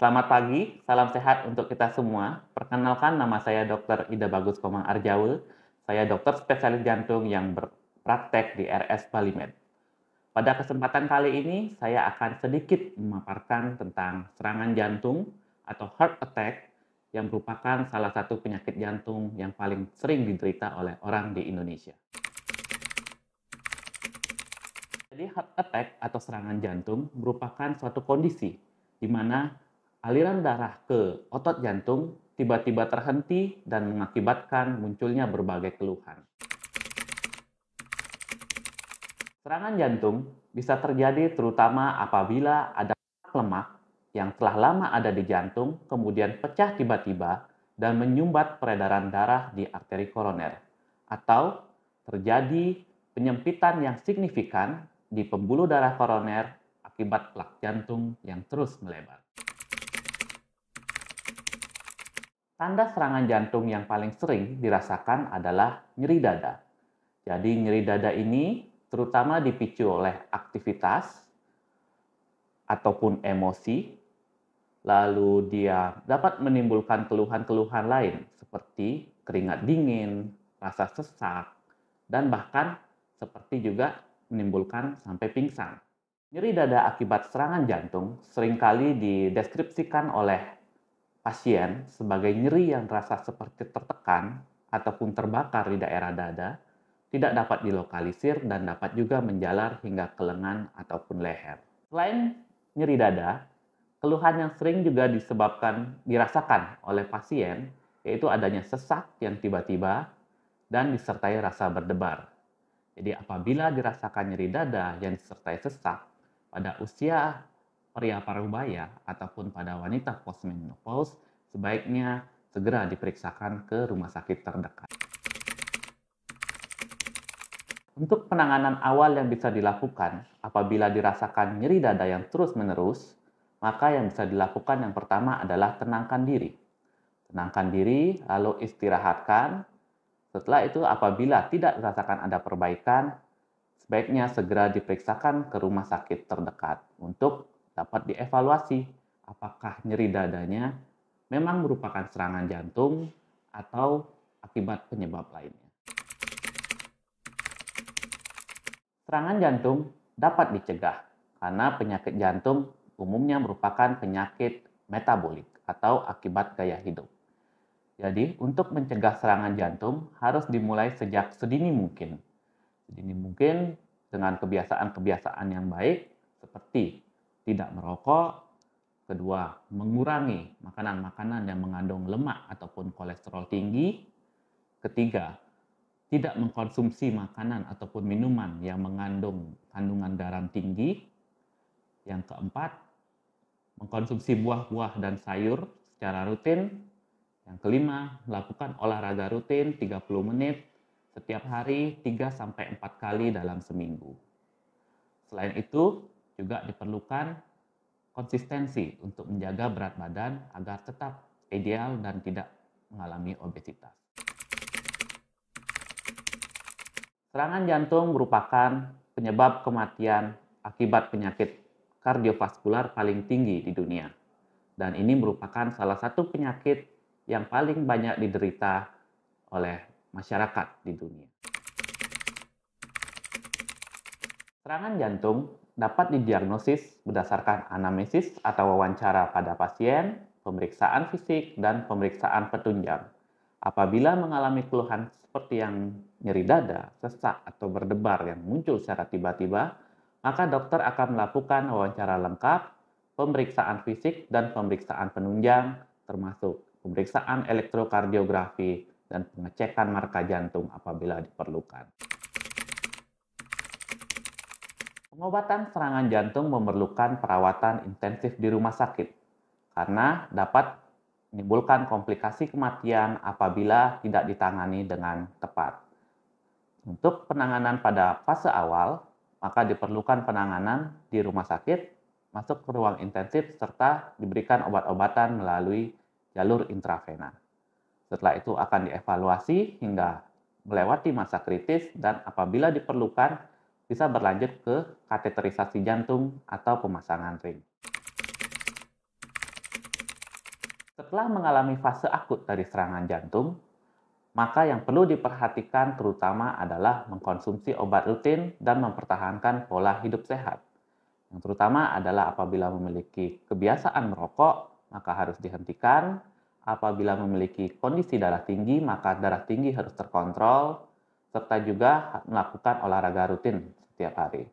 Selamat pagi, salam sehat untuk kita semua. Perkenalkan nama saya Dr. Ida Bagus Komang Arjaul. Saya dokter spesialis jantung yang berpraktek di RS Balimed. Pada kesempatan kali ini, saya akan sedikit memaparkan tentang serangan jantung atau heart attack yang merupakan salah satu penyakit jantung yang paling sering diderita oleh orang di Indonesia. Jadi heart attack atau serangan jantung merupakan suatu kondisi di mana aliran darah ke otot jantung tiba-tiba terhenti dan mengakibatkan munculnya berbagai keluhan. Serangan jantung bisa terjadi terutama apabila ada lemak yang telah lama ada di jantung kemudian pecah tiba-tiba dan menyumbat peredaran darah di arteri koroner atau terjadi penyempitan yang signifikan di pembuluh darah koroner akibat plak jantung yang terus melebar. Tanda serangan jantung yang paling sering dirasakan adalah nyeri dada. Jadi nyeri dada ini terutama dipicu oleh aktivitas ataupun emosi, lalu dia dapat menimbulkan keluhan-keluhan lain seperti keringat dingin, rasa sesak, dan bahkan seperti juga menimbulkan sampai pingsan. Nyeri dada akibat serangan jantung seringkali dideskripsikan oleh pasien sebagai nyeri yang terasa seperti tertekan ataupun terbakar di daerah dada tidak dapat dilokalisir dan dapat juga menjalar hingga ke lengan ataupun leher. Selain nyeri dada, keluhan yang sering juga disebabkan dirasakan oleh pasien yaitu adanya sesak yang tiba-tiba dan disertai rasa berdebar. Jadi apabila dirasakan nyeri dada yang disertai sesak pada usia pria parubaya ataupun pada wanita postmenopause, sebaiknya segera diperiksakan ke rumah sakit terdekat. Untuk penanganan awal yang bisa dilakukan apabila dirasakan nyeri dada yang terus-menerus, maka yang bisa dilakukan yang pertama adalah tenangkan diri. Tenangkan diri, lalu istirahatkan. Setelah itu apabila tidak dirasakan ada perbaikan, sebaiknya segera diperiksakan ke rumah sakit terdekat untuk dapat dievaluasi apakah nyeri dadanya memang merupakan serangan jantung atau akibat penyebab lainnya. Serangan jantung dapat dicegah karena penyakit jantung umumnya merupakan penyakit metabolik atau akibat gaya hidup. Jadi, untuk mencegah serangan jantung harus dimulai sejak sedini mungkin. Sedini mungkin dengan kebiasaan-kebiasaan yang baik seperti tidak merokok, kedua, mengurangi makanan-makanan yang mengandung lemak ataupun kolesterol tinggi, ketiga, tidak mengkonsumsi makanan ataupun minuman yang mengandung kandungan garam tinggi, yang keempat, mengkonsumsi buah-buah dan sayur secara rutin, yang kelima, lakukan olahraga rutin 30 menit setiap hari 3 sampai 4 kali dalam seminggu. Selain itu, juga diperlukan konsistensi untuk menjaga berat badan agar tetap ideal dan tidak mengalami obesitas. Serangan jantung merupakan penyebab kematian akibat penyakit kardiovaskular paling tinggi di dunia. Dan ini merupakan salah satu penyakit yang paling banyak diderita oleh masyarakat di dunia. Serangan jantung dapat didiagnosis berdasarkan anamnesis atau wawancara pada pasien, pemeriksaan fisik, dan pemeriksaan petunjang. Apabila mengalami keluhan seperti yang nyeri dada, sesak, atau berdebar yang muncul secara tiba-tiba, maka dokter akan melakukan wawancara lengkap, pemeriksaan fisik, dan pemeriksaan penunjang, termasuk pemeriksaan elektrokardiografi dan pengecekan marka jantung apabila diperlukan. Pengobatan serangan jantung memerlukan perawatan intensif di rumah sakit karena dapat menimbulkan komplikasi kematian apabila tidak ditangani dengan tepat. Untuk penanganan pada fase awal, maka diperlukan penanganan di rumah sakit, masuk ke ruang intensif, serta diberikan obat-obatan melalui jalur intravena. Setelah itu akan dievaluasi hingga melewati masa kritis dan apabila diperlukan bisa berlanjut ke kateterisasi jantung atau pemasangan ring. Setelah mengalami fase akut dari serangan jantung, maka yang perlu diperhatikan terutama adalah mengkonsumsi obat rutin dan mempertahankan pola hidup sehat. Yang terutama adalah apabila memiliki kebiasaan merokok, maka harus dihentikan. Apabila memiliki kondisi darah tinggi, maka darah tinggi harus terkontrol serta juga melakukan olahraga rutin setiap hari.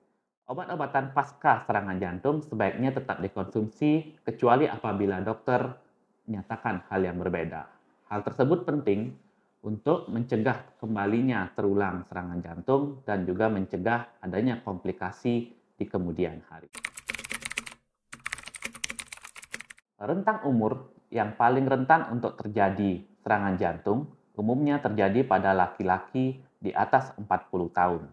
Obat-obatan pasca serangan jantung sebaiknya tetap dikonsumsi kecuali apabila dokter menyatakan hal yang berbeda. Hal tersebut penting untuk mencegah kembalinya terulang serangan jantung dan juga mencegah adanya komplikasi di kemudian hari. Rentang umur yang paling rentan untuk terjadi serangan jantung umumnya terjadi pada laki-laki di atas 40 tahun.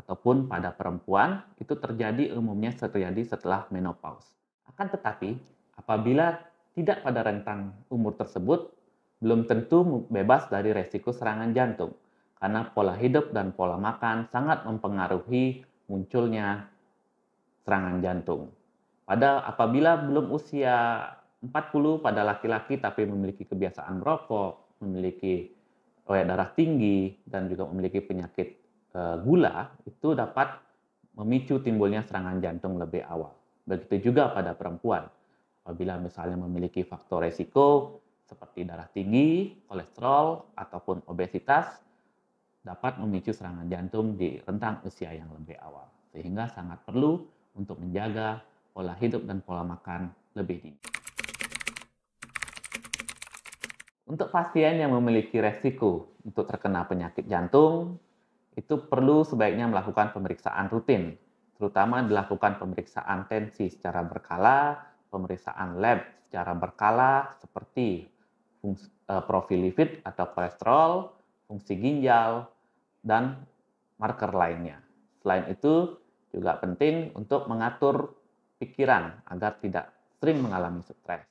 Ataupun pada perempuan, itu terjadi umumnya terjadi setelah menopause. Akan tetapi, apabila tidak pada rentang umur tersebut, belum tentu bebas dari resiko serangan jantung, karena pola hidup dan pola makan sangat mempengaruhi munculnya serangan jantung. Pada apabila belum usia 40 pada laki-laki tapi memiliki kebiasaan merokok, memiliki kayak darah tinggi dan juga memiliki penyakit eh, gula itu dapat memicu timbulnya serangan jantung lebih awal. Begitu juga pada perempuan. Apabila misalnya memiliki faktor resiko seperti darah tinggi, kolesterol, ataupun obesitas, dapat memicu serangan jantung di rentang usia yang lebih awal. Sehingga sangat perlu untuk menjaga pola hidup dan pola makan lebih tinggi. Untuk pasien yang memiliki resiko untuk terkena penyakit jantung, itu perlu sebaiknya melakukan pemeriksaan rutin, terutama dilakukan pemeriksaan tensi secara berkala, pemeriksaan lab secara berkala seperti fungsi, e, profil lipid atau kolesterol, fungsi ginjal, dan marker lainnya. Selain itu, juga penting untuk mengatur pikiran agar tidak sering mengalami stres.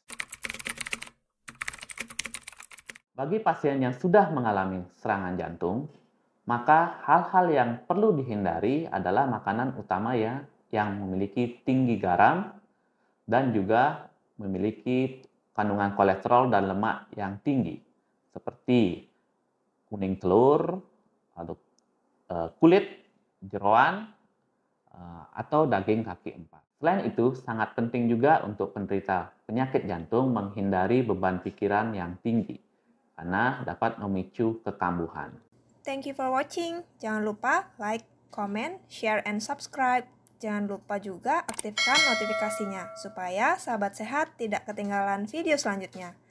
Bagi pasien yang sudah mengalami serangan jantung, maka hal-hal yang perlu dihindari adalah makanan utama ya yang memiliki tinggi garam dan juga memiliki kandungan kolesterol dan lemak yang tinggi seperti kuning telur, lalu eh, kulit, jeroan, eh, atau daging kaki empat. Selain itu, sangat penting juga untuk penderita penyakit jantung menghindari beban pikiran yang tinggi karena dapat memicu kekambuhan. Thank you for watching. Jangan lupa like, comment, share, and subscribe. Jangan lupa juga aktifkan notifikasinya supaya sahabat sehat tidak ketinggalan video selanjutnya.